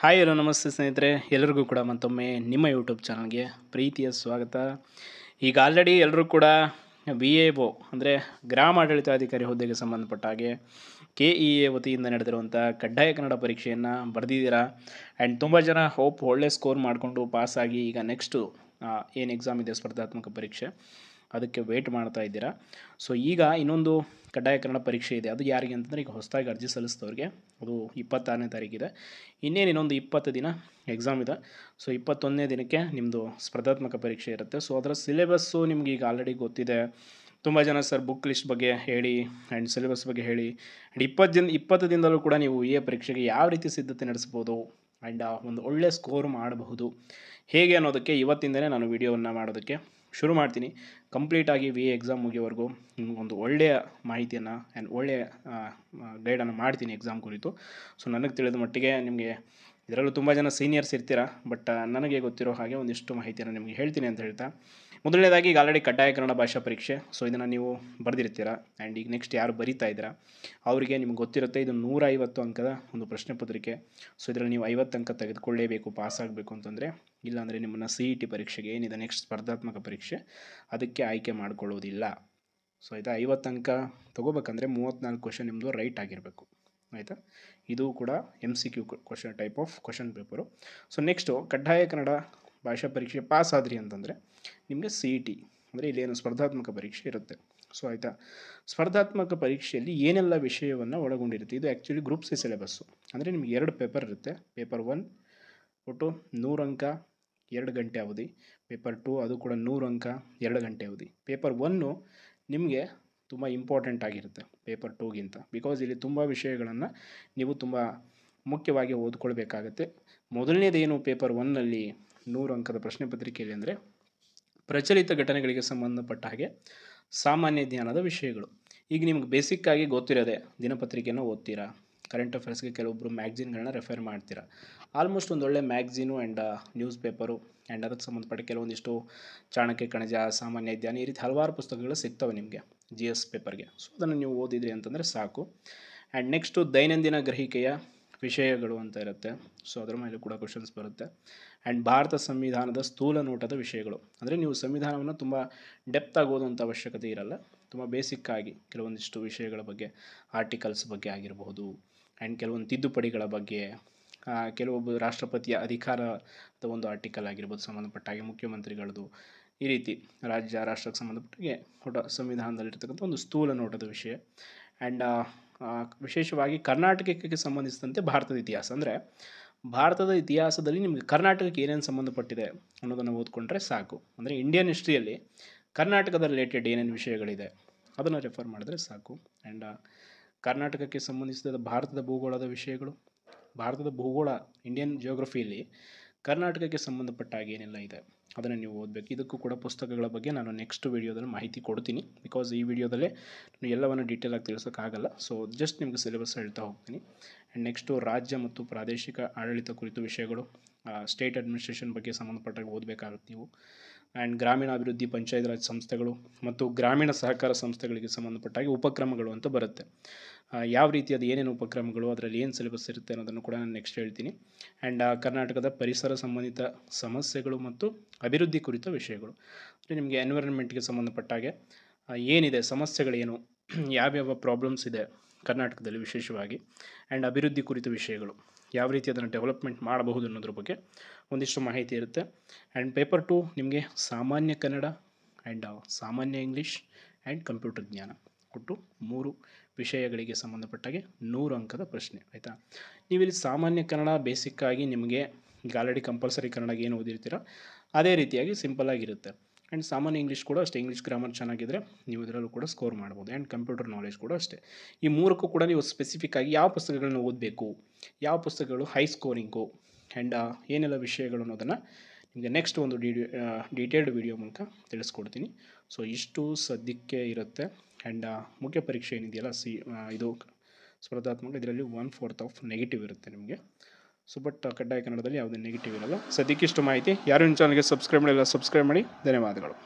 hi hello ನಮಸ್ತೆ ಸ್ನೇಹಿತರೆ ಎಲ್ಲರಿಗೂ ಕೂಡ ಮತ್ತೊಮ್ಮೆ ನಿಮ್ಮ ಯೂಟ್ಯೂಬ್ ಚಾನಲ್ಗೆ ಪ್ರೀತಿಯ ಸ್ವಾಗತ ಈಗ ಆಲ್ರೆಡಿ ಎಲ್ಲರೂ ಕೂಡ ವಿ ಎ ಒ ಅಂದರೆ ಗ್ರಾಮಾಡಳಿತಾಧಿಕಾರಿ ಹುದ್ದೆಗೆ ಸಂಬಂಧಪಟ್ಟ ಹಾಗೆ ಕೆ ಇ ಎ ವತಿಯಿಂದ ನಡೆದಿರುವಂಥ ಕಡ್ಡಾಯ ಕನ್ನಡ ಪರೀಕ್ಷೆಯನ್ನು ಬರೆದಿದ್ದೀರಾ ಆ್ಯಂಡ್ ತುಂಬ ಜನ ಹೋಪ್ ಒಳ್ಳೆ ಸ್ಕೋರ್ ಮಾಡಿಕೊಂಡು ಪಾಸಾಗಿ ಈಗ ನೆಕ್ಸ್ಟು ಏನು ಎಕ್ಸಾಮ್ ಇದೆ ಸ್ಪರ್ಧಾತ್ಮಕ ಪರೀಕ್ಷೆ ಅದಕ್ಕೆ ವೇಟ್ ಮಾಡ್ತಾ ಇದ್ದೀರಾ ಸೊ ಈಗ ಇನ್ನೊಂದು ಕಡ್ಡಾಯ ಕನ್ನಡ ಪರೀಕ್ಷೆ ಇದೆ ಅದು ಯಾರಿಗೆ ಅಂತಂದರೆ ಈಗ ಹೊಸದಾಗಿ ಅರ್ಜಿ ಸಲ್ಲಿಸಿದವ್ರಿಗೆ ಅದು ಇಪ್ಪತ್ತಾರನೇ ತಾರೀಕಿದೆ ಇನ್ನೇನು ಇನ್ನೊಂದು ಇಪ್ಪತ್ತು ದಿನ ಎಕ್ಸಾಮ್ ಇದೆ ಸೊ ಇಪ್ಪತ್ತೊಂದನೇ ದಿನಕ್ಕೆ ನಿಮ್ಮದು ಸ್ಪರ್ಧಾತ್ಮಕ ಪರೀಕ್ಷೆ ಇರುತ್ತೆ ಸೊ ಅದರ ಸಿಲೆಬಸ್ಸು ನಿಮ್ಗೆ ಈಗ ಆಲ್ರೆಡಿ ಗೊತ್ತಿದೆ ತುಂಬ ಜನ ಸರ್ ಬುಕ್ ಲಿಸ್ಟ್ ಬಗ್ಗೆ ಹೇಳಿ ಆ್ಯಂಡ್ ಸಿಲೆಬಸ್ ಬಗ್ಗೆ ಹೇಳಿ ಆ್ಯಂಡ್ ಇಪ್ಪತ್ತು ದಿನ ಇಪ್ಪತ್ತು ದಿನದಲ್ಲೂ ಕೂಡ ನೀವು ಎ ಪರೀಕ್ಷೆಗೆ ಯಾವ ರೀತಿ ಸಿದ್ಧತೆ ನಡೆಸ್ಬೋದು ಆ್ಯಂಡ್ ಒಂದು ಒಳ್ಳೆ ಸ್ಕೋರ್ ಮಾಡಬಹುದು ಹೇಗೆ ಅನ್ನೋದಕ್ಕೆ ಇವತ್ತಿಂದನೇ ನಾನು ವೀಡಿಯೋವನ್ನು ಮಾಡೋದಕ್ಕೆ ಶುರು ಮಾಡ್ತೀನಿ ಕಂಪ್ಲೀಟಾಗಿ ವಿ ಎ ಎಕ್ಸಾಮ್ ಮುಗಿಯೋವರೆಗೂ ಒಂದು ಒಳ್ಳೆಯ ಮಾಹಿತಿಯನ್ನು ಆ್ಯಂಡ್ ಒಳ್ಳೆಯ ಗೈಡನ್ನು ಮಾಡ್ತೀನಿ ಎಕ್ಸಾಮ್ ಕುರಿತು ಸೊ ನನಗೆ ತಿಳಿದ ಮಟ್ಟಿಗೆ ನಿಮಗೆ ಇದರಲ್ಲೂ ತುಂಬ ಜನ ಸೀನಿಯರ್ಸ್ ಇರ್ತೀರಾ ಬಟ್ ನನಗೆ ಗೊತ್ತಿರೋ ಹಾಗೆ ಒಂದಿಷ್ಟು ಮಾಹಿತಿಯನ್ನು ನಿಮಗೆ ಹೇಳ್ತೀನಿ ಅಂತ ಹೇಳ್ತಾ ಮೊದಲನೇದಾಗಿ ಈಗ ಆಲ್ರೆಡಿ ಕಡ್ಡಾಯ ಕನ್ನಡ ಭಾಷಾ ಪರೀಕ್ಷೆ ಸೊ ಇದನ್ನು ನೀವು ಬರೆದಿರ್ತೀರ ಆ್ಯಂಡ್ ಈಗ ನೆಕ್ಸ್ಟ್ ಯಾರು ಬರಿತಾ ಇದ್ದೀರಾ ಅವರಿಗೆ ನಿಮ್ಗೆ ಗೊತ್ತಿರುತ್ತೆ ಇದು ನೂರೈವತ್ತು ಅಂಕದ ಒಂದು ಪ್ರಶ್ನೆ ಪತ್ರಿಕೆ ಸೊ ಇದರಲ್ಲಿ ನೀವು ಐವತ್ತು ಅಂಕ ತೆಗೆದುಕೊಳ್ಳೇಬೇಕು ಪಾಸ್ ಆಗಬೇಕು ಅಂತಂದರೆ ಇಲ್ಲಾಂದರೆ ನಿಮ್ಮನ್ನು ಸಿ ಇ e ಟಿ ಪರೀಕ್ಷೆಗೆ ಏನಿದೆ ನೆಕ್ಸ್ಟ್ ಸ್ಪರ್ಧಾತ್ಮಕ ಪರೀಕ್ಷೆ ಅದಕ್ಕೆ ಆಯ್ಕೆ ಮಾಡಿಕೊಳ್ಳೋದಿಲ್ಲ ಸೊ ಇದು ಐವತ್ತು ಅಂಕ ತೊಗೋಬೇಕಂದ್ರೆ ಮೂವತ್ತ್ನಾಲ್ಕು ಕ್ವಶನ್ ನಿಮ್ಮದು ರೈಟ್ ಆಗಿರಬೇಕು ಆಯಿತಾ ಇದು ಕೂಡ M C Q question type of question paper so next ಕಡ್ಡಾಯ ಕನ್ನಡ ಭಾಷಾ ಪರೀಕ್ಷೆ ಪಾಸ್ ಆದ್ರಿ ಅಂತಂದರೆ ನಿಮಗೆ ಸಿ ಇ e ಟಿ ಅಂದರೆ ಇಲ್ಲೇನು ಸ್ಪರ್ಧಾತ್ಮಕ ಪರೀಕ್ಷೆ ಇರುತ್ತೆ ಸೊ ಆಯಿತಾ ಸ್ಪರ್ಧಾತ್ಮಕ ಪರೀಕ್ಷೆಯಲ್ಲಿ ಏನೆಲ್ಲ ವಿಷಯವನ್ನು ಒಳಗೊಂಡಿರುತ್ತೆ ಇದು ಆ್ಯಕ್ಚುಲಿ ಗ್ರೂಪ್ ಸಿ ಸಿಲೆಬಸ್ಸು ಅಂದರೆ ನಿಮಗೆ ಎರಡು ಪೇಪರ್ ಇರುತ್ತೆ ಪೇಪರ್ ಒನ್ ಒಟ್ಟು ನೂರು ಅಂಕ ಎರಡು ಗಂಟೆ ಅವಧಿ ಪೇಪರ್ ಟು ಅದು ಕೂಡ ನೂರು ಅಂಕ ಎರಡು ಗಂಟೆ ಅವಧಿ ಪೇಪರ್ ಒನ್ನು ನಿಮಗೆ ತುಂಬ ಇಂಪಾರ್ಟೆಂಟ್ ಆಗಿರುತ್ತೆ ಪೇಪರ್ ಟೂಗಿಂತ ಬಿಕಾಸ್ ಇಲ್ಲಿ ತುಂಬ ವಿಷಯಗಳನ್ನು ನೀವು ತುಂಬ ಮುಖ್ಯವಾಗಿ ಓದ್ಕೊಳ್ಬೇಕಾಗತ್ತೆ ಮೊದಲನೇದೇನು ಪೇಪರ್ ಒನ್ನಲ್ಲಿ ನೂರು ಅಂಕದ ಪ್ರಶ್ನೆ ಪತ್ರಿಕೆಯಲ್ಲಿ ಅಂದರೆ ಪ್ರಚಲಿತ ಘಟನೆಗಳಿಗೆ ಸಂಬಂಧಪಟ್ಟ ಹಾಗೆ ಸಾಮಾನ್ಯ ಜ್ಞಾನದ ವಿಷಯಗಳು ಈಗ ನಿಮ್ಗೆ ಬೇಸಿಕ್ಕಾಗಿ ಗೊತ್ತಿರೋದೆ ದಿನಪತ್ರಿಕೆಯನ್ನು ಓದ್ತೀರಾ ಕರೆಂಟ್ ಅಫೇರ್ಸ್ಗೆ ಕೆಲವೊಬ್ಬರು ಮ್ಯಾಗ್ಝಿನ್ಗಳನ್ನ ರೆಫರ್ ಮಾಡ್ತೀರಾ ಆಲ್ಮೋಸ್ಟ್ ಒಂದೊಳ್ಳೆ magazine and news paper and ಅದಕ್ಕೆ ಸಂಬಂಧಪಟ್ಟ ಕೆಲವೊಂದಿಷ್ಟು ಚಾಣಕ್ಯ ಕಣಜ ಸಾಮಾನ್ಯ ಜ್ಞಾನ ಈ ರೀತಿ ಹಲವಾರು ಪುಸ್ತಕಗಳು ಸಿಗ್ತವೆ ನಿಮಗೆ ಜಿ ಎಸ್ ಪೇಪರ್ಗೆ ಸೊ ಅದನ್ನು ನೀವು ಓದಿದ್ರಿ ಅಂತಂದರೆ ಸಾಕು ಆ್ಯಂಡ್ ನೆಕ್ಸ್ಟು ದೈನಂದಿನ ಗ್ರಹಿಕೆಯ ವಿಷಯಗಳು ಅಂತ ಇರುತ್ತೆ ಸೊ ಅದರ ಮೇಲೆ ಕೂಡ ಕ್ವಶನ್ಸ್ ಬರುತ್ತೆ ಆ್ಯಂಡ್ ಭಾರತ ಸಂವಿಧಾನದ ಸ್ಥೂಲ ನೋಟದ ವಿಷಯಗಳು ಅಂದರೆ ನೀವು ಸಂವಿಧಾನವನ್ನು ತುಂಬ ಡೆಪ್ತಾಗಿ ಓದುವಂಥ ಅವಶ್ಯಕತೆ ಇರಲ್ಲ ತುಂಬ ಬೇಸಿಕ್ಕಾಗಿ ಕೆಲವೊಂದಿಷ್ಟು ವಿಷಯಗಳ ಬಗ್ಗೆ ಆರ್ಟಿಕಲ್ಸ್ ಬಗ್ಗೆ ಆಗಿರಬಹುದು ಆ್ಯಂಡ್ ಕೆಲವೊಂದು ತಿದ್ದುಪಡಿಗಳ ಬಗ್ಗೆ ಕೆಲವೊಬ್ಬ ರಾಷ್ಟ್ರಪತಿಯ ಅಧಿಕಾರದ ಒಂದು ಆರ್ಟಿಕಲ್ ಆಗಿರ್ಬೋದು ಸಂಬಂಧಪಟ್ಟ ಹಾಗೆ ಮುಖ್ಯಮಂತ್ರಿಗಳದ್ದು ಈ ರೀತಿ ರಾಜ್ಯ ರಾಷ್ಟ್ರಕ್ಕೆ ಸಂಬಂಧಪಟ್ಟಿಗೆ ಹೊಟ ಸಂವಿಧಾನದಲ್ಲಿರ್ತಕ್ಕಂಥ ಒಂದು ಸ್ಥೂಲ ನೋಟದ ವಿಷಯ ಆ್ಯಂಡ್ ವಿಶೇಷವಾಗಿ ಕರ್ನಾಟಕಕ್ಕೆ ಸಂಬಂಧಿಸಿದಂತೆ ಭಾರತದ ಇತಿಹಾಸ ಅಂದರೆ ಭಾರತದ ಇತಿಹಾಸದಲ್ಲಿ ನಿಮಗೆ ಕರ್ನಾಟಕಕ್ಕೆ ಏನೇನು ಸಂಬಂಧಪಟ್ಟಿದೆ ಅನ್ನೋದನ್ನು ಓದ್ಕೊಂಡ್ರೆ ಸಾಕು ಅಂದರೆ ಇಂಡಿಯನ್ ಹಿಸ್ಟ್ರಿಯಲ್ಲಿ ಕರ್ನಾಟಕದ ರಿಲೇಟೆಡ್ ಏನೇನು ವಿಷಯಗಳಿದೆ ಅದನ್ನು ರೆಫರ್ ಮಾಡಿದ್ರೆ ಸಾಕು ಆ್ಯಂಡ್ ಕರ್ನಾಟಕಕ್ಕೆ ಸಂಬಂಧಿಸಿದ ಭಾರತದ ಭೂಗೋಳದ ವಿಷಯಗಳು ಭಾರತದ ಭೂಗೋಳ ಇಂಡಿಯನ್ ಜಿಯೋಗ್ರಫಿಯಲ್ಲಿ ಕರ್ನಾಟಕಕ್ಕೆ ಸಂಬಂಧಪಟ್ಟಾಗಿ ಏನೆಲ್ಲ ಇದೆ ಅದನ್ನು ನೀವು ಓದಬೇಕು ಇದಕ್ಕೂ ಕೂಡ ಪುಸ್ತಕಗಳ ಬಗ್ಗೆ ನಾನು ನೆಕ್ಸ್ಟ್ ವೀಡಿಯೋದಲ್ಲಿ ಮಾಹಿತಿ ಕೊಡ್ತೀನಿ ಬಿಕಾಸ್ ಈ ವಿಡಿಯೋದಲ್ಲೇ ಎಲ್ಲವನ್ನು ಡೀಟೇಲಾಗಿ ತಿಳಿಸೋಕ್ಕಾಗಲ್ಲ ಸೊ ಜಸ್ಟ್ ನಿಮಗೆ ಸಿಲೆಬಸ್ ಹೇಳ್ತಾ ಹೋಗ್ತೀನಿ ಆ್ಯಂಡ್ ನೆಕ್ಸ್ಟು ರಾಜ್ಯ ಮತ್ತು ಪ್ರಾದೇಶಿಕ ಆಡಳಿತ ಕುರಿತು ವಿಷಯಗಳು ಸ್ಟೇಟ್ ಅಡ್ಮಿನಿಸ್ಟ್ರೇಷನ್ ಬಗ್ಗೆ ಸಂಬಂಧಪಟ್ಟಾಗ ಓದಬೇಕಾಗುತ್ತೆ ನೀವು ಆ್ಯಂಡ್ ಗ್ರಾಮೀಣ ಅಭಿವೃದ್ಧಿ ಪಂಚಾಯತ್ ರಾಜ್ ಸಂಸ್ಥೆಗಳು ಮತ್ತು ಗ್ರಾಮೀಣ ಸಹಕಾರ ಸಂಸ್ಥೆಗಳಿಗೆ ಸಂಬಂಧಪಟ್ಟಾಗಿ ಉಪಕ್ರಮಗಳು ಅಂತ ಬರುತ್ತೆ ಯಾವ ರೀತಿಯಾದ ಏನೇನು ಉಪಕ್ರಮಗಳು ಅದರಲ್ಲಿ ಏನು ಸಿಲೆಬಸ್ ಇರುತ್ತೆ ಅನ್ನೋದನ್ನು ಕೂಡ ನಾನು ನೆಕ್ಸ್ಟ್ ಹೇಳ್ತೀನಿ ಆ್ಯಂಡ್ ಕರ್ನಾಟಕದ ಪರಿಸರ ಸಂಬಂಧಿತ ಸಮಸ್ಯೆಗಳು ಮತ್ತು ಅಭಿವೃದ್ಧಿ ಕುರಿತ ವಿಷಯಗಳು ಅಂದರೆ ನಿಮಗೆ ಎನ್ವಿರನ್ಮೆಂಟ್ಗೆ ಸಂಬಂಧಪಟ್ಟಾಗೆ ಏನಿದೆ ಸಮಸ್ಯೆಗಳೇನು ಯಾವ್ಯಾವ ಪ್ರಾಬ್ಲಮ್ಸ್ ಇದೆ ಕರ್ನಾಟಕದಲ್ಲಿ ವಿಶೇಷವಾಗಿ ಆ್ಯಂಡ್ ಅಭಿವೃದ್ಧಿ ಕುರಿತ ವಿಷಯಗಳು ಯಾವ ರೀತಿ ಅದನ್ನು ಡೆವಲಪ್ಮೆಂಟ್ ಮಾಡಬಹುದು ಅನ್ನೋದ್ರ ಬಗ್ಗೆ ಒಂದಿಷ್ಟು ಮಾಹಿತಿ ಇರುತ್ತೆ ಆ್ಯಂಡ್ ಪೇಪರ್ ಟು ನಿಮಗೆ ಸಾಮಾನ್ಯ ಕನ್ನಡ ಆ್ಯಂಡ್ uh, ಸಾಮಾನ್ಯ ಇಂಗ್ಲೀಷ್ ಆ್ಯಂಡ್ ಕಂಪ್ಯೂಟರ್ ಜ್ಞಾನ ಒಟ್ಟು ಮೂರು ವಿಷಯಗಳಿಗೆ ಸಂಬಂಧಪಟ್ಟಾಗೆ ನೂರು ಅಂಕದ ಪ್ರಶ್ನೆ ಆಯಿತಾ ನೀವಿಲ್ಲಿ ಸಾಮಾನ್ಯ ಕನ್ನಡ ಬೇಸಿಕ್ಕಾಗಿ ನಿಮಗೆ ಈಗ ಆಲ್ರೆಡಿ ಕಂಪಲ್ಸರಿ ಕನ್ನಡ ಏನು ಓದಿರ್ತೀರ ಅದೇ ರೀತಿಯಾಗಿ ಸಿಂಪಲ್ಲಾಗಿರುತ್ತೆ ಆ್ಯಂಡ್ ಸಾಮಾನ್ಯ ಇಂಗ್ಲೀಷ್ ಕೂಡ ಅಷ್ಟೇ ಇಂಗ್ಲೀಷ್ ಗ್ರಾಮರ್ ಚೆನ್ನಾಗಿದ್ದರೆ ನೀವು ಇದರಲ್ಲೂ ಕೂಡ ಸ್ಕೋರ್ ಮಾಡ್ಬೋದು ಆ್ಯಂಡ್ ಕಂಪ್ಯೂಟರ್ ನಾಲೆಜ್ ಕೂಡ ಅಷ್ಟೇ ಈ ಮೂರಕ್ಕೂ ಕೂಡ ನೀವು ಸ್ಪೆಸಿಫಿಕ್ ಆಗಿ ಯಾವ ಪುಸ್ತಕಗಳನ್ನ ಓದಬೇಕು ಯಾವ ಪುಸ್ತಕಗಳು ಹೈ ಸ್ಕೋರಿಂಗು ಆ್ಯಂಡ್ ಏನೆಲ್ಲ ವಿಷಯಗಳು ಅನ್ನೋದನ್ನು ನಿಮಗೆ ನೆಕ್ಸ್ಟ್ ಒಂದು ಡಿ ಡೀಟೇಲ್ಡ್ ವಿಡಿಯೋ ಮೂಲಕ ತಿಳಿಸ್ಕೊಡ್ತೀನಿ ಸೊ ಇಷ್ಟು ಸದ್ಯಕ್ಕೆ ಇರುತ್ತೆ ಆ್ಯಂಡ್ ಮುಖ್ಯ ಪರೀಕ್ಷೆ ಏನಿದೆಯಲ್ಲ ಸಿ ಇದು ಸ್ಪರ್ಧಾತ್ಮಕ ಇದರಲ್ಲಿ ಒನ್ ಫೋರ್ತ್ ಆಫ್ ನೆಗೆಟಿವ್ ಇರುತ್ತೆ ನಿಮಗೆ ಸೊ uh, ಕಡ್ಡಾಯ ಕನ್ನಡದಲ್ಲಿ ಯಾವುದೇ ನೆಗೆಟಿವ್ ಇರಲ್ಲ ಸದ್ಯಕ್ಕಿಷ್ಟು ಮಾಹಿತಿ ಯಾರು ಇನ್ನು ಚಾನಲ್ಗೆ ಸಬ್ಸ್ಕ್ರೈಬ್ ಮಾಡಿಲ್ಲ ಸಬ್ಸ್ಕ್ರೈಬ್ ಮಾಡಿ ಧನ್ಯವಾದಗಳು